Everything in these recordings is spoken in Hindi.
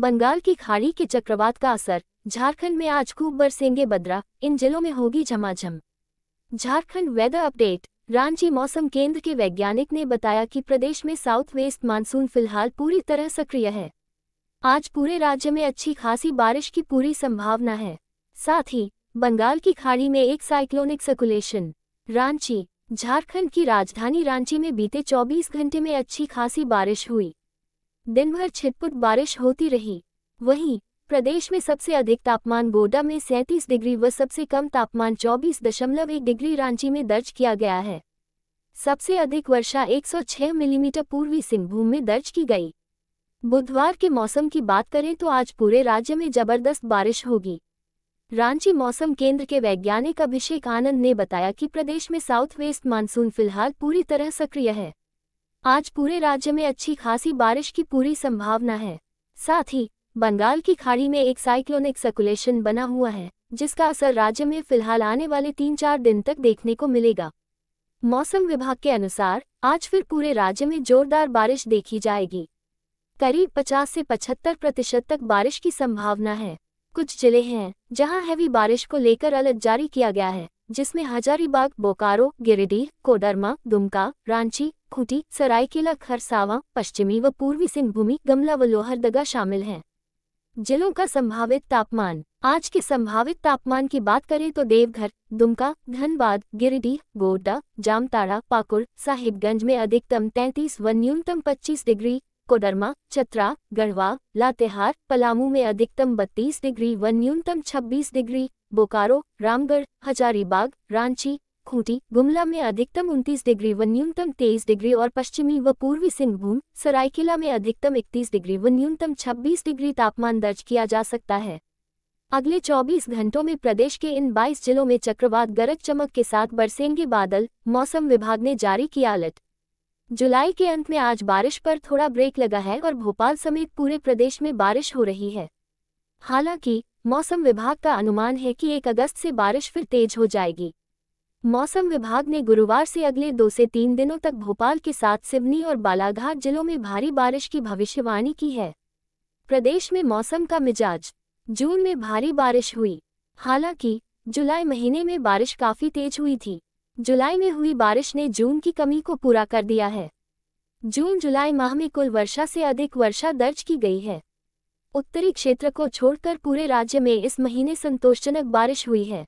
बंगाल की खाड़ी के चक्रवात का असर झारखंड में आज खूब बरसेंगे बदरा इन जिलों में होगी झमाझम झारखंड वेदर अपडेट रांची मौसम केंद्र के वैज्ञानिक ने बताया कि प्रदेश में साउथ वेस्ट मानसून फिलहाल पूरी तरह सक्रिय है आज पूरे राज्य में अच्छी खासी बारिश की पूरी संभावना है साथ ही बंगाल की खाड़ी में एक साइक्लोनिक सर्कुलेशन रांची झारखंड की राजधानी रांची में बीते 24 घंटे में अच्छी खासी बारिश हुई दिनभर छिटपुट बारिश होती रही वहीं प्रदेश में सबसे अधिक तापमान गोडा में सैंतीस डिग्री व सबसे कम तापमान चौबीस दशमलव एक डिग्री रांची में दर्ज किया गया है सबसे अधिक वर्षा 106 मिलीमीटर पूर्वी सिंहभूम में दर्ज की गई बुधवार के मौसम की बात करें तो आज पूरे राज्य में जबरदस्त बारिश होगी रांची मौसम केंद्र के वैज्ञानिक अभिषेक आनंद ने बताया कि प्रदेश में साउथ वेस्ट मानसून फिलहाल पूरी तरह सक्रिय है आज पूरे राज्य में अच्छी खासी बारिश की पूरी संभावना है साथ ही बंगाल की खाड़ी में एक साइक्लोनिक सर्कुलेशन बना हुआ है जिसका असर राज्य में फिलहाल आने वाले तीन चार दिन तक देखने को मिलेगा मौसम विभाग के अनुसार आज फिर पूरे राज्य में जोरदार बारिश देखी जाएगी करीब 50 से 75 प्रतिशत तक बारिश की संभावना है कुछ जिले हैं जहां हैवी बारिश को लेकर अलर्ट जारी किया गया है जिसमें हजारीबाग बोकारो गिरिडीह कोडरमा दुमका रांची खूंटी सरायकेला खरसावा पश्चिमी व पूर्वी सिंहभूमि गमला व लोहरदगा शामिल हैं जिलों का संभावित तापमान आज के संभावित तापमान की बात करें तो देवघर दुमका धनबाद गिरिडीह गोड्डा जामताड़ा पाकुड़ साहिबगंज में अधिकतम 33 व न्यूनतम 25 डिग्री कोडरमा चतरा गढ़वा लातेहार पलामू में अधिकतम 32 डिग्री व न्यूनतम 26 डिग्री बोकारो रामगढ़ हजारीबाग रांची खूंटी गुमला में अधिकतम उनतीस डिग्री व न्यूनतम तेईस डिग्री और पश्चिमी व पूर्वी सिंहभूम सरायकेला में अधिकतम इकतीस डिग्री व न्यूनतम छब्बीस डिग्री तापमान दर्ज किया जा सकता है अगले 24 घंटों में प्रदेश के इन 22 जिलों में चक्रवात गरज चमक के साथ बरसेंगे बादल मौसम विभाग ने जारी किया अलर्ट जुलाई के अंत में आज बारिश पर थोड़ा ब्रेक लगा है और भोपाल समेत पूरे प्रदेश में बारिश हो रही है हालांकि मौसम विभाग का अनुमान है कि एक अगस्त से बारिश फिर तेज हो जाएगी मौसम विभाग ने गुरुवार से अगले दो से तीन दिनों तक भोपाल के साथ सिवनी और बालाघाट जिलों में भारी बारिश की भविष्यवाणी की है प्रदेश में मौसम का मिजाज जून में भारी बारिश हुई हालांकि जुलाई महीने में बारिश काफ़ी तेज हुई थी जुलाई में हुई बारिश ने जून की कमी को पूरा कर दिया है जून जुलाई माह में कुल वर्षा से अधिक वर्षा दर्ज की गई है उत्तरी क्षेत्र को छोड़कर पूरे राज्य में इस महीने संतोषजनक बारिश हुई है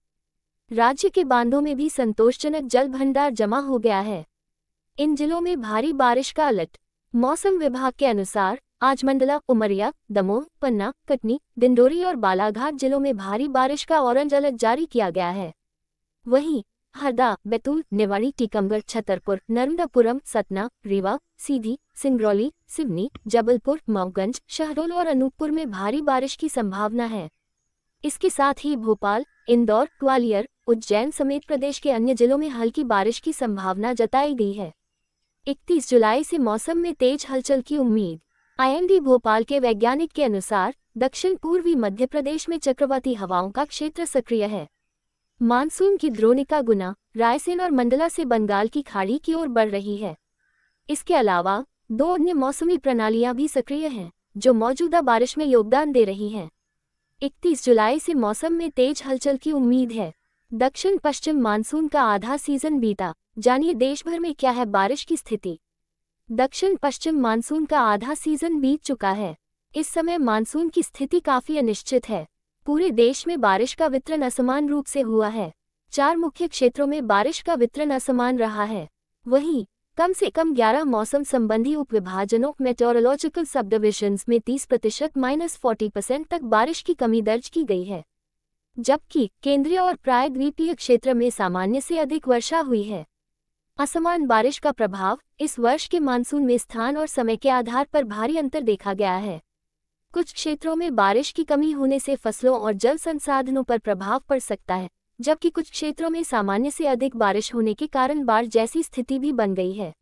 राज्य के बांधों में भी संतोषजनक जल भंडार जमा हो गया है इन जिलों में भारी बारिश का अलर्ट मौसम विभाग के अनुसार आज मंडला उमरिया दमोह पन्ना कटनी डिंडोरी और बालाघाट जिलों में भारी बारिश का ऑरेंज अलर्ट जारी किया गया है वहीं हरदा बैतूल नेवाड़ी टीकमगढ़ छतरपुर नर्मदापुरम सतना रीवा सीधी सिंगरौली सिवनी जबलपुर मऊगंज शहडोल और अनूपपुर में भारी बारिश की संभावना है इसके साथ ही भोपाल इंदौर ग्वालियर उज्जैन समेत प्रदेश के अन्य जिलों में हल्की बारिश की संभावना जताई गई है 31 जुलाई से मौसम में तेज हलचल की उम्मीद आईएमडी भोपाल के वैज्ञानिक के अनुसार दक्षिण पूर्वी मध्य प्रदेश में चक्रवाती हवाओं का क्षेत्र सक्रिय है मानसून की द्रोणिका गुना रायसेन और मंडला से बंगाल की खाड़ी की ओर बढ़ रही है इसके अलावा दो अन्य मौसमी प्रणालियां भी सक्रिय हैं जो मौजूदा बारिश में योगदान दे रही हैं 31 जुलाई से मौसम में तेज हलचल की उम्मीद है दक्षिण पश्चिम मानसून का आधा सीजन बीता जानिए देश भर में क्या है बारिश की स्थिति दक्षिण पश्चिम मानसून का आधा सीजन बीत चुका है इस समय मानसून की स्थिति काफी अनिश्चित है पूरे देश में बारिश का वितरण असमान रूप से हुआ है चार मुख्य क्षेत्रों में बारिश का वितरण असमान रहा है वहीं कम से कम 11 मौसम संबंधी उपविभाजनों मेटोरोलॉजिकल सब डिविजन्स में 30 प्रतिशत माइनस फोर्टी परसेंट तक बारिश की कमी दर्ज की गई है जबकि केंद्रीय और प्रायद्वीपीय क्षेत्र में सामान्य से अधिक वर्षा हुई है असमान बारिश का प्रभाव इस वर्ष के मानसून में स्थान और समय के आधार पर भारी अंतर देखा गया है कुछ क्षेत्रों में बारिश की कमी होने से फसलों और जल संसाधनों पर प्रभाव पड़ सकता है जबकि कुछ क्षेत्रों में सामान्य से अधिक बारिश होने के कारण बाढ़ जैसी स्थिति भी बन गई है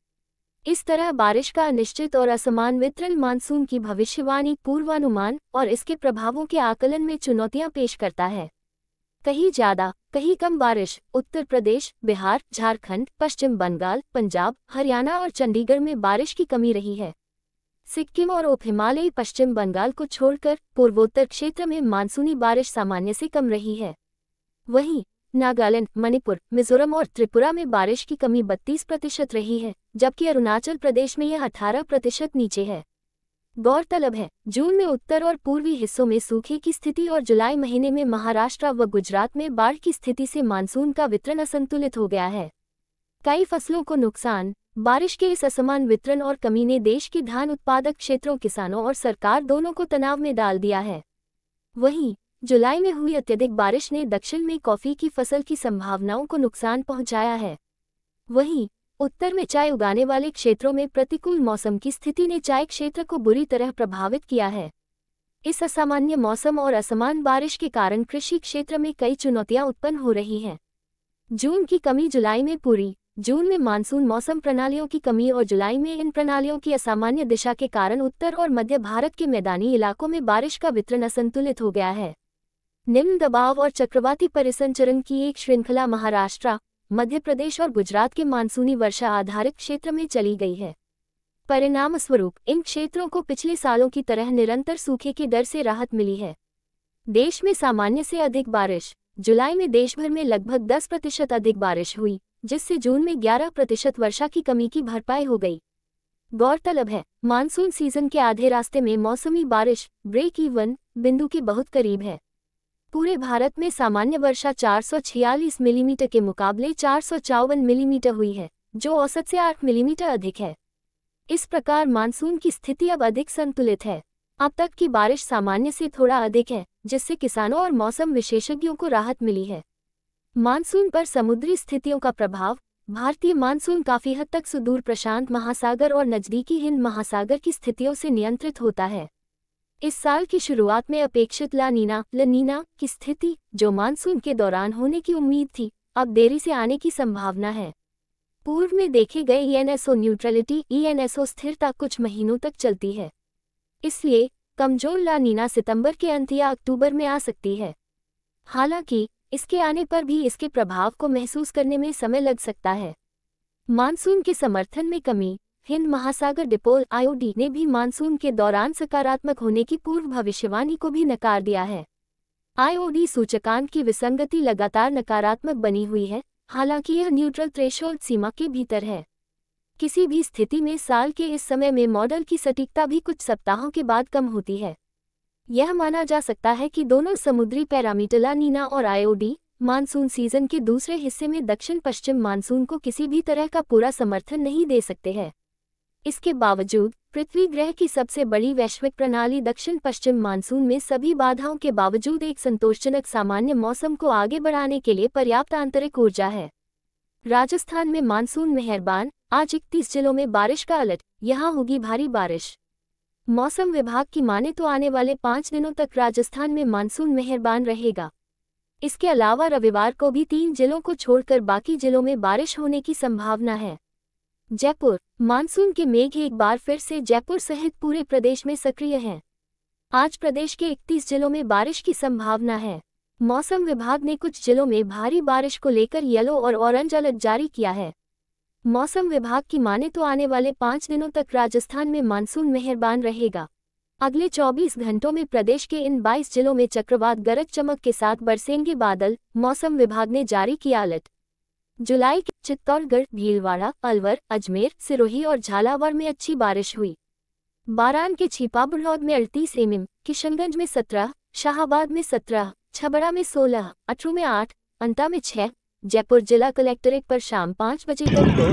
इस तरह बारिश का अनिश्चित और असमान वितरण मानसून की भविष्यवाणी पूर्वानुमान और इसके प्रभावों के आकलन में चुनौतियां पेश करता है कहीं ज्यादा कहीं कम बारिश उत्तर प्रदेश बिहार झारखंड पश्चिम बंगाल पंजाब हरियाणा और चंडीगढ़ में बारिश की कमी रही है सिक्किम और उप हिमालयी पश्चिम बंगाल को छोड़कर पूर्वोत्तर क्षेत्र में मानसूनी बारिश सामान्य से कम रही है वहीं नागालैंड मणिपुर मिजोरम और त्रिपुरा में बारिश की कमी बत्तीस प्रतिशत रही है जबकि अरुणाचल प्रदेश में यह अठारह प्रतिशत नीचे है गौरतलब है जून में उत्तर और पूर्वी हिस्सों में सूखे की स्थिति और जुलाई महीने में महाराष्ट्र व गुजरात में बाढ़ की स्थिति से मानसून का वितरण असंतुलित हो गया है कई फसलों को नुकसान बारिश के इस असमान वितरण और कमी ने देश के धान उत्पादक क्षेत्रों किसानों और सरकार दोनों को तनाव में डाल दिया है वहीं जुलाई में हुई अत्यधिक बारिश ने दक्षिण में कॉफी की फसल की संभावनाओं को नुकसान पहुंचाया है वहीं उत्तर में चाय उगाने वाले क्षेत्रों में प्रतिकूल मौसम की स्थिति ने चाय क्षेत्र को बुरी तरह प्रभावित किया है इस असामान्य मौसम और असमान बारिश के कारण कृषि क्षेत्र में कई चुनौतियां उत्पन्न हो रही हैं जून की कमी जुलाई में पूरी जून में मानसून मौसम प्रणालियों की कमी और जुलाई में इन प्रणालियों की असामान्य दिशा के कारण उत्तर और मध्य भारत के मैदानी इलाकों में बारिश का वितरण असंतुलित हो गया है निम्न दबाव और चक्रवाती परिसंचरण की एक श्रृंखला महाराष्ट्र मध्य प्रदेश और गुजरात के मानसूनी वर्षा आधारित क्षेत्र में चली गई है परिणाम स्वरूप इन क्षेत्रों को पिछले सालों की तरह निरंतर सूखे की दर से राहत मिली है देश में सामान्य से अधिक बारिश जुलाई में देशभर में लगभग 10 प्रतिशत अधिक बारिश हुई जिससे जून में 11 प्रतिशत वर्षा की कमी की भरपाई हो गई गौरतलब है मानसून सीजन के आधे रास्ते में मौसमी बारिश ब्रेक इवन बिंदु के बहुत करीब है पूरे भारत में सामान्य वर्षा 446 मिलीमीटर mm के मुकाबले चार मिलीमीटर mm हुई है जो औसत से 8 मिलीमीटर mm अधिक है इस प्रकार मानसून की स्थिति अब अधिक संतुलित है अब तक की बारिश सामान्य से थोड़ा अधिक है जिससे किसानों और मौसम विशेषज्ञों को राहत मिली है मानसून पर समुद्री स्थितियों का प्रभाव भारतीय मानसून काफी हद तक सुदूर प्रशांत महासागर और नजदीकी हिंद महासागर की स्थितियों से नियंत्रित होता है इस साल की शुरुआत में अपेक्षित लानीना लनीना की स्थिति जो मानसून के दौरान होने की उम्मीद थी अब देरी से आने की संभावना है पूर्व में देखे गए ईएनएसओ न्यूट्रलिटी ईएनएसओ स्थिरता कुछ महीनों तक चलती है इसलिए कमजोर लानीना सितंबर के अंत या अक्टूबर में आ सकती है हालांकि इसके आने पर भी इसके प्रभाव को महसूस करने में समय लग सकता है मानसून के समर्थन में कमी हिंद महासागर डिपोल आईओडी ने भी मानसून के दौरान सकारात्मक होने की पूर्व भविष्यवाणी को भी नकार दिया है आईओडी सूचकांक की विसंगति लगातार नकारात्मक बनी हुई है हालांकि यह न्यूट्रल थ्रेशोल्ड सीमा के भीतर है किसी भी स्थिति में साल के इस समय में मॉडल की सटीकता भी कुछ सप्ताहों के बाद कम होती है यह माना जा सकता है कि दोनों समुद्री पैरामीटला नीना और आयोडी मानसून सीजन के दूसरे हिस्से में दक्षिण पश्चिम मानसून को किसी भी तरह का पूरा समर्थन नहीं दे सकते हैं इसके बावजूद पृथ्वी ग्रह की सबसे बड़ी वैश्विक प्रणाली दक्षिण पश्चिम मानसून में सभी बाधाओं के बावजूद एक संतोषजनक सामान्य मौसम को आगे बढ़ाने के लिए पर्याप्त आंतरिक ऊर्जा है राजस्थान में मानसून मेहरबान आज इकतीस जिलों में बारिश का अलर्ट यहाँ होगी भारी बारिश मौसम विभाग की माने तो आने वाले पाँच दिनों तक राजस्थान में मानसून मेहरबान रहेगा इसके अलावा रविवार को भी तीन जिलों को छोड़कर बाकी जिलों में बारिश होने की संभावना है जयपुर मानसून के मेघ एक बार फिर से जयपुर सहित पूरे प्रदेश में सक्रिय हैं आज प्रदेश के 31 जिलों में बारिश की संभावना है मौसम विभाग ने कुछ जिलों में भारी बारिश को लेकर येलो और ऑरेंज अलर्ट जारी किया है मौसम विभाग की माने तो आने वाले पाँच दिनों तक राजस्थान में मानसून मेहरबान रहेगा अगले 24 घंटों में प्रदेश के इन 22 जिलों में चक्रवात गरज चमक के साथ बरसेंगे बादल मौसम विभाग ने जारी किया अलर्ट जुलाई के चित्तौड़गढ़ भीलवाड़ा अलवर अजमेर सिरोही और झालावाड़ में अच्छी बारिश हुई बारान के छिपा बड़ौद में अड़तीस एम किशनगंज में सत्रह शाहबाद में सत्रह छबड़ा में सोलह अटरू में आठ अंता में छह जयपुर जिला कलेक्ट्रेट पर शाम पाँच बजे तक दो